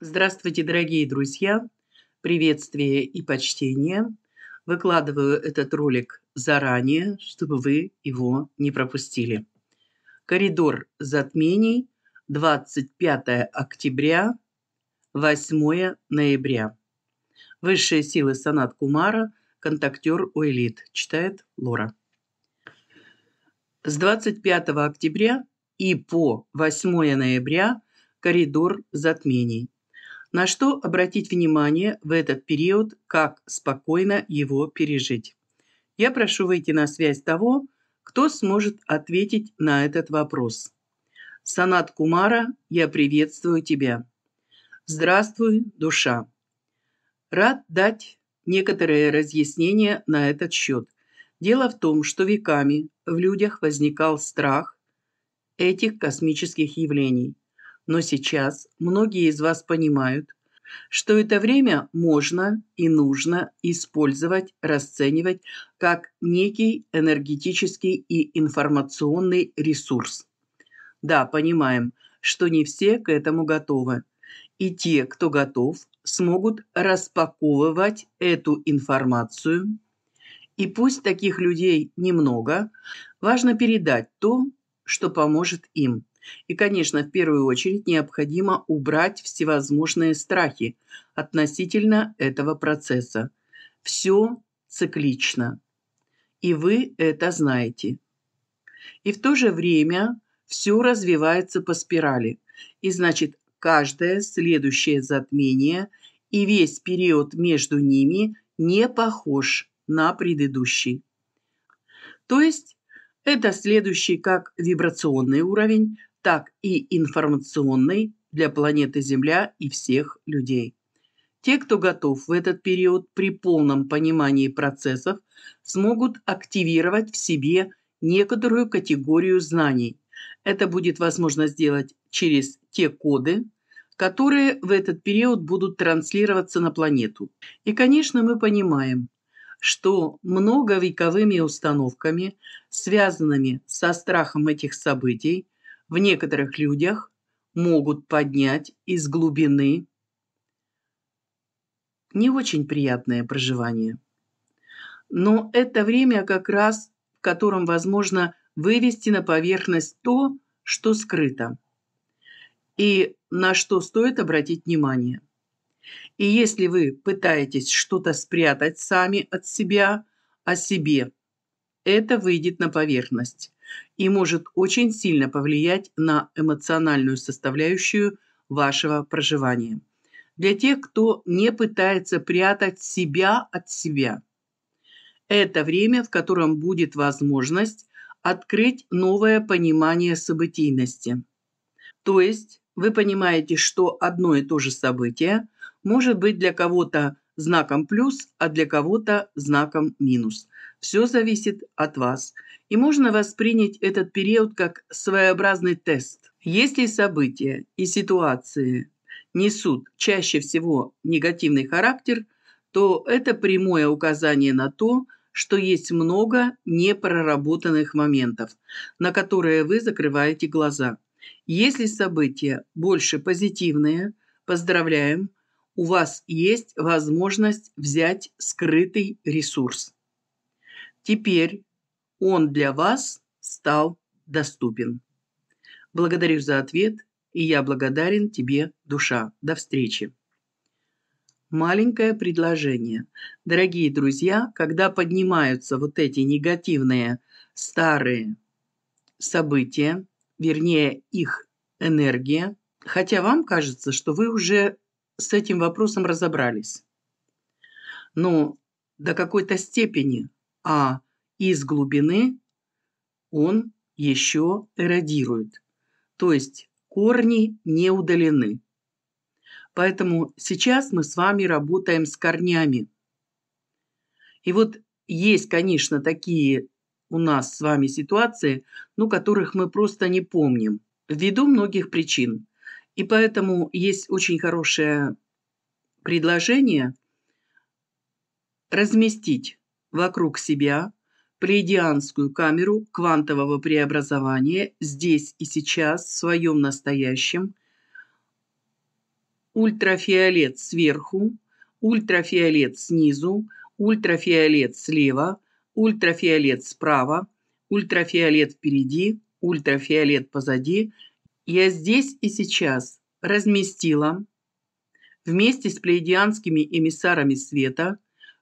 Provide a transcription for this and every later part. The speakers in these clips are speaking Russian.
Здравствуйте, дорогие друзья! Приветствие и почтение. Выкладываю этот ролик заранее, чтобы вы его не пропустили. Коридор затмений 25 октября, 8 ноября. Высшие силы Санат Кумара, контактер Уэлит, читает Лора. С 25 октября и по 8 ноября коридор затмений – на что обратить внимание в этот период, как спокойно его пережить? Я прошу выйти на связь того, кто сможет ответить на этот вопрос. Санат Кумара, я приветствую тебя. Здравствуй, душа. Рад дать некоторые разъяснения на этот счет. Дело в том, что веками в людях возникал страх этих космических явлений – но сейчас многие из вас понимают, что это время можно и нужно использовать, расценивать как некий энергетический и информационный ресурс. Да, понимаем, что не все к этому готовы. И те, кто готов, смогут распаковывать эту информацию. И пусть таких людей немного, важно передать то, что поможет им – и, конечно, в первую очередь необходимо убрать всевозможные страхи относительно этого процесса. Все циклично. И вы это знаете. И в то же время все развивается по спирали. И значит, каждое следующее затмение и весь период между ними не похож на предыдущий. То есть это следующий как вибрационный уровень, так и информационной для планеты Земля и всех людей. Те, кто готов в этот период при полном понимании процессов, смогут активировать в себе некоторую категорию знаний. Это будет возможно сделать через те коды, которые в этот период будут транслироваться на планету. И, конечно, мы понимаем, что многовековыми установками, связанными со страхом этих событий, в некоторых людях могут поднять из глубины не очень приятное проживание. Но это время как раз, в котором возможно вывести на поверхность то, что скрыто, и на что стоит обратить внимание. И если вы пытаетесь что-то спрятать сами от себя, о себе – это выйдет на поверхность и может очень сильно повлиять на эмоциональную составляющую вашего проживания. Для тех, кто не пытается прятать себя от себя. Это время, в котором будет возможность открыть новое понимание событийности. То есть вы понимаете, что одно и то же событие может быть для кого-то знаком плюс, а для кого-то знаком минус. Все зависит от вас. И можно воспринять этот период как своеобразный тест. Если события и ситуации несут чаще всего негативный характер, то это прямое указание на то, что есть много непроработанных моментов, на которые вы закрываете глаза. Если события больше позитивные, поздравляем, у вас есть возможность взять скрытый ресурс. Теперь он для вас стал доступен. Благодарю за ответ, и я благодарен тебе, душа. До встречи. Маленькое предложение. Дорогие друзья, когда поднимаются вот эти негативные старые события, вернее их энергия, хотя вам кажется, что вы уже с этим вопросом разобрались. Но до какой-то степени, а из глубины он еще эродирует. То есть корни не удалены. Поэтому сейчас мы с вами работаем с корнями. И вот есть, конечно, такие у нас с вами ситуации, но ну, которых мы просто не помним, ввиду многих причин. И поэтому есть очень хорошее предложение разместить вокруг себя плеядианскую камеру квантового преобразования здесь и сейчас, в своем настоящем, ультрафиолет сверху, ультрафиолет снизу, ультрафиолет слева, ультрафиолет справа, ультрафиолет впереди, ультрафиолет позади я здесь и сейчас разместила вместе с плеядианскими эмиссарами света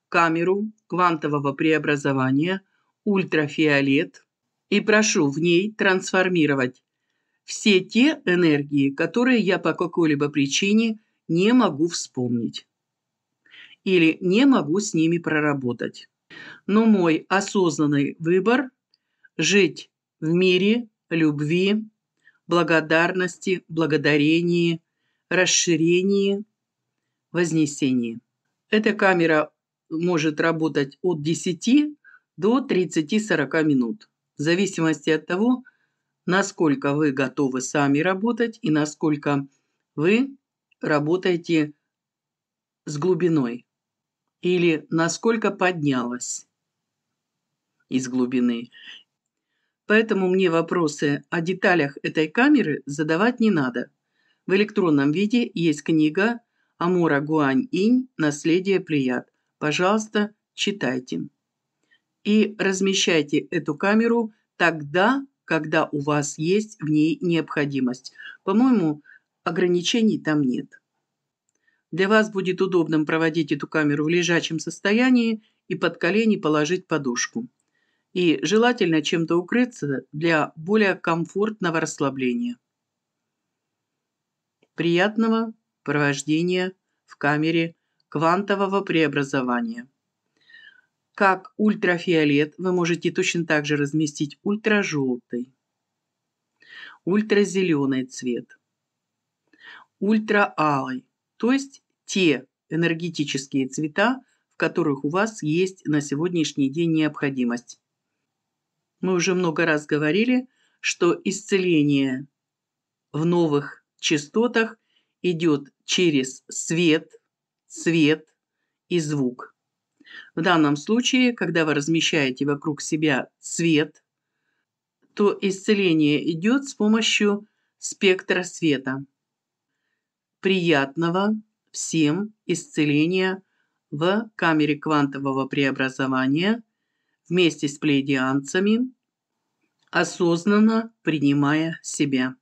камеру квантового преобразования ультрафиолет и прошу в ней трансформировать все те энергии, которые я по какой-либо причине не могу вспомнить или не могу с ними проработать. Но мой осознанный выбор – жить в мире, любви, благодарности, благодарении, расширении, вознесении. Эта камера может работать от 10 до 30-40 минут, в зависимости от того, насколько вы готовы сами работать и насколько вы работаете с глубиной или насколько поднялась из глубины. Поэтому мне вопросы о деталях этой камеры задавать не надо. В электронном виде есть книга Амура Гуань-Инь «Наследие Плеяд». Пожалуйста, читайте. И размещайте эту камеру тогда, когда у вас есть в ней необходимость. По-моему, ограничений там нет. Для вас будет удобным проводить эту камеру в лежачем состоянии и под колени положить подушку и желательно чем-то укрыться для более комфортного расслабления. Приятного провождения в камере квантового преобразования. Как ультрафиолет вы можете точно так же разместить ультражелтый, ультразеленый цвет, ультраалый, то есть те энергетические цвета, в которых у вас есть на сегодняшний день необходимость. Мы уже много раз говорили, что исцеление в новых частотах идет через свет, свет и звук. В данном случае, когда вы размещаете вокруг себя свет, то исцеление идет с помощью спектра света. Приятного всем исцеления в камере квантового преобразования вместе с плейдианцами – осознанно принимая себя.